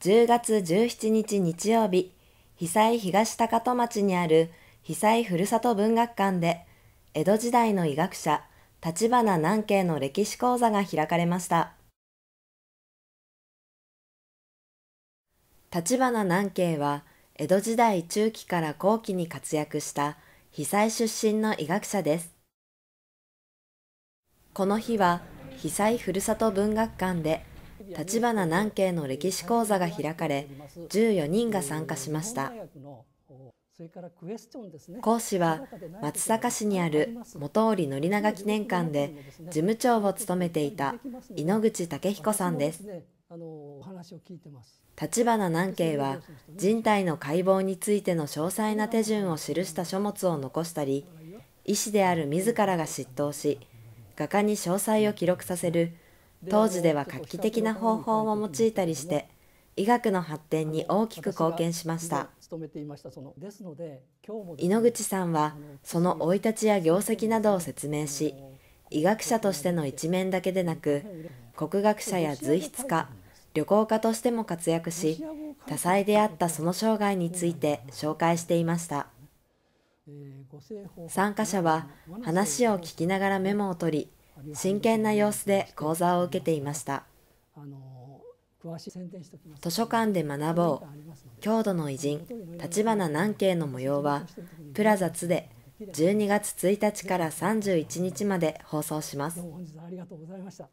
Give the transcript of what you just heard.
10月17日日曜日、被災東高戸町にある被災ふるさと文学館で、江戸時代の医学者、立花南慶の歴史講座が開かれました。立花南慶は、江戸時代中期から後期に活躍した被災出身の医学者です。この日は、被災ふるさと文学館で、立花南慶の歴史講座が開かれ14人が参加しました講師は松阪市にある元織宣長記念館で事務長を務めていた井ノ口武彦さんです立花南慶は人体の解剖についての詳細な手順を記した書物を残したり医師である自らが執刀し画家に詳細を記録させる当時では画期的な方法を用いたりして医学の発展に大きく貢献しました井ノ口さんはその生い立ちや業績などを説明し医学者としての一面だけでなく国学者や随筆家旅行家としても活躍し多彩であったその生涯について紹介していました参加者は話を聞きながらメモを取り真剣な様子で講座を受けていました図書館で学ぼう郷土の偉人立花南慶の模様はプラザ2で12月1日から31日まで放送します。本日はありがとうございました。